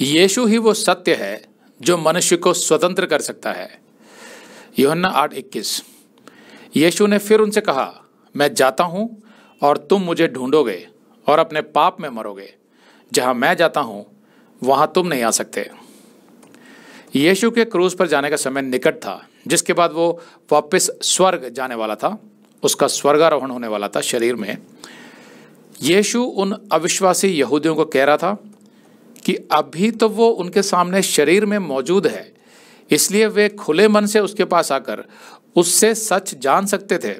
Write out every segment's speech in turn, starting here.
यीशु ही वो सत्य है जो मनुष्य को स्वतंत्र कर सकता है योहन्ना आठ इक्कीस यीशु ने फिर उनसे कहा मैं जाता हूं और तुम मुझे ढूंढोगे और अपने पाप में मरोगे जहां मैं जाता हूं वहां तुम नहीं आ सकते यीशु के क्रूज पर जाने का समय निकट था जिसके बाद वो वापस स्वर्ग जाने वाला था उसका स्वर्गारोहण होने वाला था शरीर में यीशु उन अविश्वासी यहूदियों को कह रहा था कि अभी तो वो उनके सामने शरीर में मौजूद है इसलिए वे खुले मन से उसके पास आकर उससे सच जान सकते थे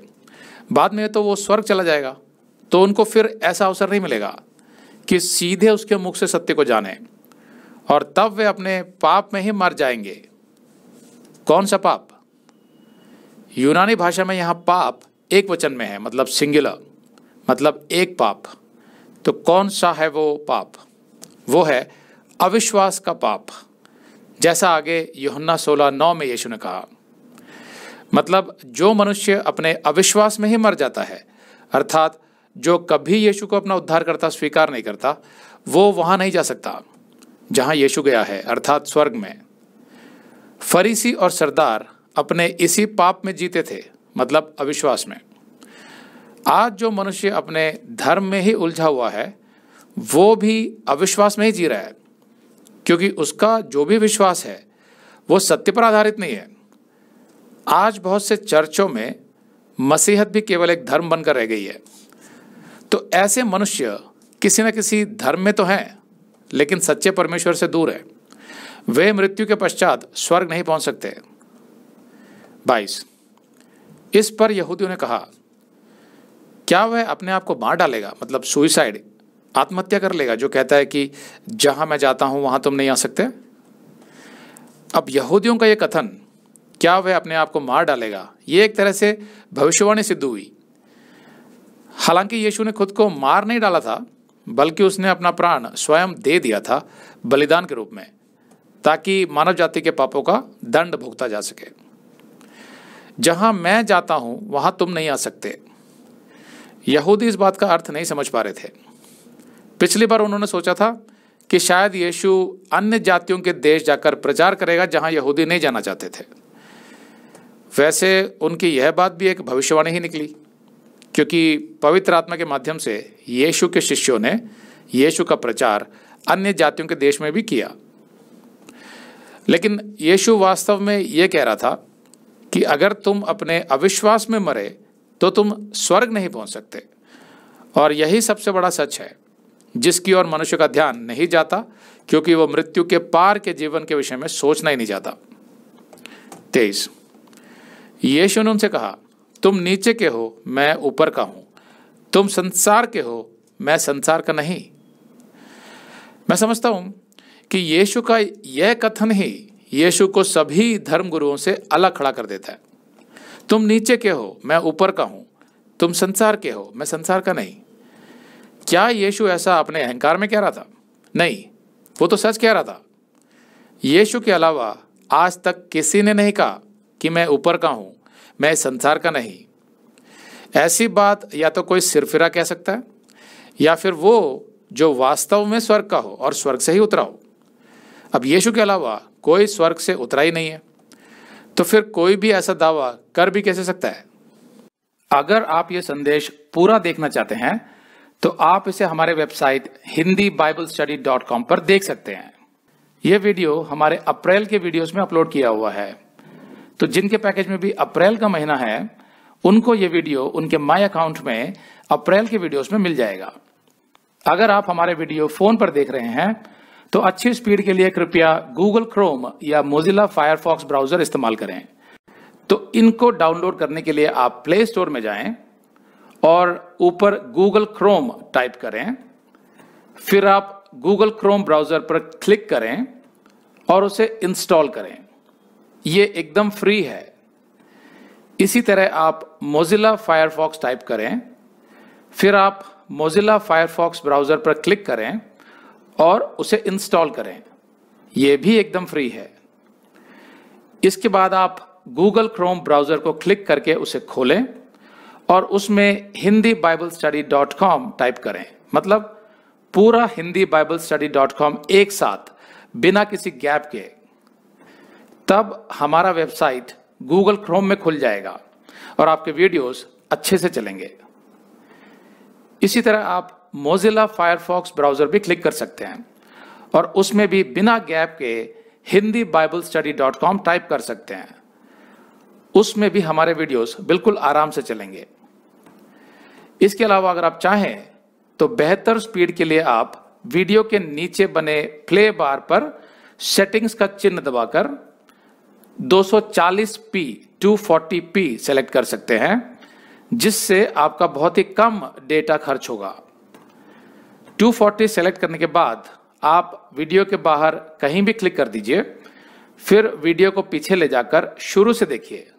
बाद में तो वो स्वर्ग चला जाएगा तो उनको फिर ऐसा अवसर नहीं मिलेगा कि सीधे उसके मुख से सत्य को जाने और तब वे अपने पाप में ही मर जाएंगे कौन सा पाप यूनानी भाषा में यहाँ पाप एक वचन में है मतलब सिंगुलर मतलब एक पाप तो कौन सा है वो पाप वो है अविश्वास का पाप जैसा आगे योहन्ना सोलह नौ में यीशु ने कहा मतलब जो मनुष्य अपने अविश्वास में ही मर जाता है अर्थात जो कभी यीशु को अपना उद्धारकर्ता स्वीकार नहीं करता वो वहां नहीं जा सकता जहां यीशु गया है अर्थात स्वर्ग में फरीसी और सरदार अपने इसी पाप में जीते थे मतलब अविश्वास में आज जो मनुष्य अपने धर्म में ही उलझा हुआ है वो भी अविश्वास में ही जी रहा है क्योंकि उसका जो भी विश्वास है वो सत्य पर आधारित नहीं है आज बहुत से चर्चों में मसीहत भी केवल एक धर्म बनकर रह गई है तो ऐसे मनुष्य किसी न किसी धर्म में तो हैं लेकिन सच्चे परमेश्वर से दूर है वे मृत्यु के पश्चात स्वर्ग नहीं पहुंच सकते बाईस इस पर यहूदियों ने कहा क्या वह अपने आप को मार डालेगा मतलब सुइसाइड आत्महत्या कर लेगा जो कहता है कि जहां मैं जाता हूं वहां तुम नहीं आ सकते अब यहूदियों का यह कथन क्या वह अपने आप को मार डालेगा ये एक तरह से भविष्यवाणी सिद्ध हुई हालांकि यीशु ने खुद को मार नहीं डाला था बल्कि उसने अपना प्राण स्वयं दे दिया था बलिदान के रूप में ताकि मानव जाति के पापों का दंड भुगता जा सके जहां मैं जाता हूं वहां तुम नहीं आ सकते यहूदी इस बात का अर्थ नहीं समझ पा रहे थे पिछली बार उन्होंने सोचा था कि शायद यीशु अन्य जातियों के देश जाकर प्रचार करेगा जहां यहूदी नहीं जाना चाहते थे वैसे उनकी यह बात भी एक भविष्यवाणी ही निकली क्योंकि पवित्र आत्मा के माध्यम से यीशु के शिष्यों ने यीशु का प्रचार अन्य जातियों के देश में भी किया लेकिन यीशु वास्तव में यह कह रहा था कि अगर तुम अपने अविश्वास में मरे तो तुम स्वर्ग नहीं पहुंच सकते और यही सबसे बड़ा सच है जिसकी ओर मनुष्य का ध्यान नहीं जाता क्योंकि वह मृत्यु के पार के जीवन के विषय में सोचना ही नहीं जाता तेईस यीशु ने उनसे कहा तुम नीचे के हो मैं ऊपर का हूं तुम संसार के हो मैं संसार का नहीं मैं समझता हूं कि यीशु का यह कथन ही यीशु को सभी धर्म गुरुओं से अलग खड़ा कर देता है तुम नीचे के हो मैं ऊपर का हूं तुम संसार के हो मैं संसार का नहीं क्या यीशु ऐसा अपने अहंकार में कह रहा था नहीं वो तो सच कह रहा था यीशु के अलावा आज तक किसी ने नहीं कहा कि मैं ऊपर का हूं मैं संसार का नहीं ऐसी बात या तो कोई सिरफिरा कह सकता है या फिर वो जो वास्तव में स्वर्ग का हो और स्वर्ग से ही उतरा हो अब यीशु के अलावा कोई स्वर्ग से उतरा ही नहीं है तो फिर कोई भी ऐसा दावा कर भी कैसे सकता है अगर आप ये संदेश पूरा देखना चाहते हैं तो आप इसे हमारे website Hindi Bible study dot com पर देख सकते हैं यह वीडियो हमारे अप्रैल के वीडियोस में अपलोड किया हुआ है तो जिनके पैकेज में भी अप्रैल का महीना है उनको यह वीडियो उनके माई अकाउंट में अप्रैल के वीडियोस में मिल जाएगा अगर आप हमारे वीडियो फोन पर देख रहे हैं तो अच्छी स्पीड के लिए कृपया गूगल क्रोम या मोजिला फायरफॉक्स ब्राउजर इस्तेमाल करें तो इनको डाउनलोड करने के लिए आप प्ले स्टोर में जाएं और ऊपर गूगल क्रोम टाइप करें फिर आप गूगल क्रोम ब्राउज़र पर क्लिक करें और उसे इंस्टॉल करें ये एकदम फ्री है इसी तरह आप मोजिला फायरफॉक्स टाइप करें फिर आप मोजिला फायरफॉक्स ब्राउज़र पर क्लिक करें और उसे इंस्टॉल करें ये भी एकदम फ्री है इसके बाद आप गूगल क्रोम ब्राउज़र को क्लिक करके उसे खोलें और उसमें Hindi Bible study dot com type करें मतलब पूरा Hindi Bible study dot com एक साथ बिना किसी गैप के तब हमारा वेबसाइट गूगल क्रोम में खुल जाएगा और आपके वीडियोस अच्छे से चलेंगे इसी तरह आप मोजिला फायरफॉक्स ब्राउजर भी क्लिक कर सकते हैं और उसमें भी बिना गैप के Hindi Bible study dot com type कर सकते हैं उसमें भी हमारे वीडियोस बिल्कुल आराम से चलेंगे इसके अलावा अगर आप चाहें तो बेहतर स्पीड के लिए आप वीडियो के नीचे बने प्ले बार पर सेटिंग्स का चिन्ह दबाकर 240p 240p सेलेक्ट कर सकते हैं जिससे आपका बहुत ही कम डेटा खर्च होगा 240 सेलेक्ट करने के बाद आप वीडियो के बाहर कहीं भी क्लिक कर दीजिए फिर वीडियो को पीछे ले जाकर शुरू से देखिए